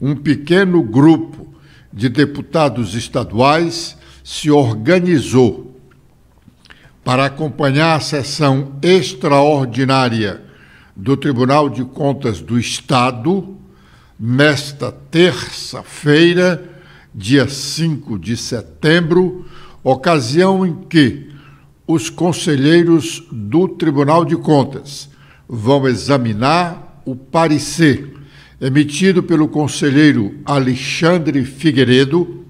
um pequeno grupo de deputados estaduais se organizou para acompanhar a sessão extraordinária do Tribunal de Contas do Estado nesta terça-feira, dia 5 de setembro, ocasião em que os conselheiros do Tribunal de Contas vão examinar o parecer emitido pelo conselheiro Alexandre Figueiredo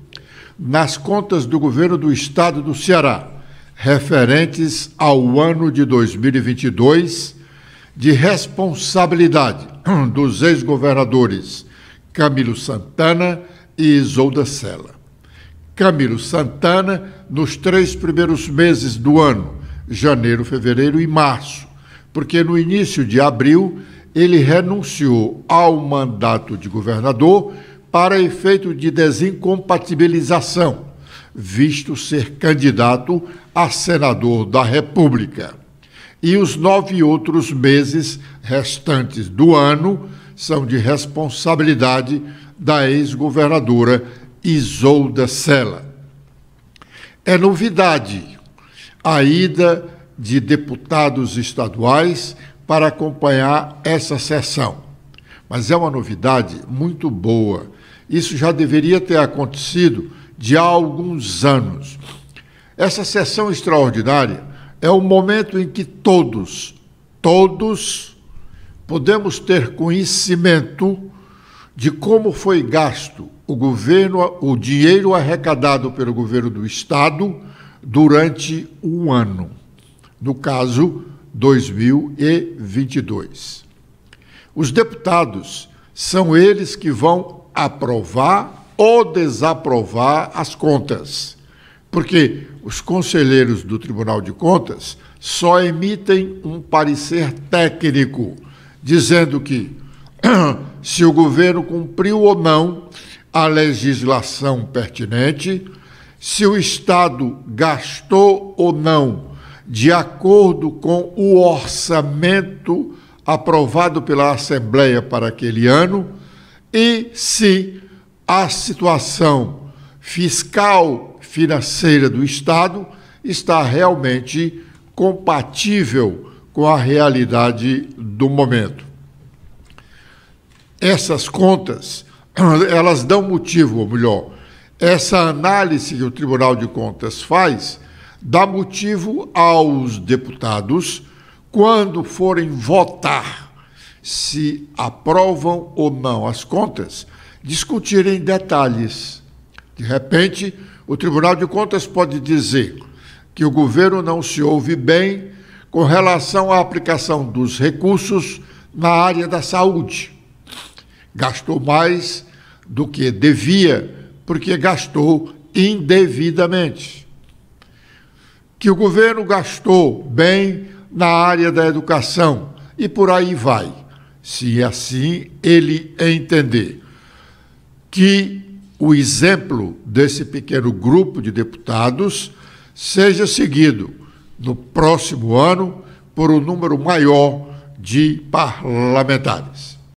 nas contas do governo do estado do Ceará, referentes ao ano de 2022, de responsabilidade dos ex-governadores Camilo Santana e Isolda Sela. Camilo Santana, nos três primeiros meses do ano, janeiro, fevereiro e março, porque no início de abril ele renunciou ao mandato de governador para efeito de desincompatibilização, visto ser candidato a senador da República. E os nove outros meses restantes do ano são de responsabilidade da ex-governadora Isolda Sela. É novidade a ida de deputados estaduais para acompanhar essa sessão. Mas é uma novidade muito boa. Isso já deveria ter acontecido de há alguns anos. Essa sessão extraordinária é o momento em que todos, todos, podemos ter conhecimento de como foi gasto o governo, o dinheiro arrecadado pelo governo do estado durante um ano. No caso, 2022. Os deputados são eles que vão aprovar ou desaprovar as contas, porque os conselheiros do Tribunal de Contas só emitem um parecer técnico, dizendo que se o governo cumpriu ou não a legislação pertinente, se o Estado gastou ou não de acordo com o orçamento aprovado pela Assembleia para aquele ano e se a situação fiscal financeira do Estado está realmente compatível com a realidade do momento. Essas contas, elas dão motivo, ou melhor, essa análise que o Tribunal de Contas faz dá motivo aos deputados, quando forem votar se aprovam ou não as contas, discutirem detalhes. De repente, o Tribunal de Contas pode dizer que o governo não se ouve bem com relação à aplicação dos recursos na área da saúde. Gastou mais do que devia, porque gastou indevidamente que o governo gastou bem na área da educação e por aí vai, se assim ele entender. Que o exemplo desse pequeno grupo de deputados seja seguido no próximo ano por um número maior de parlamentares.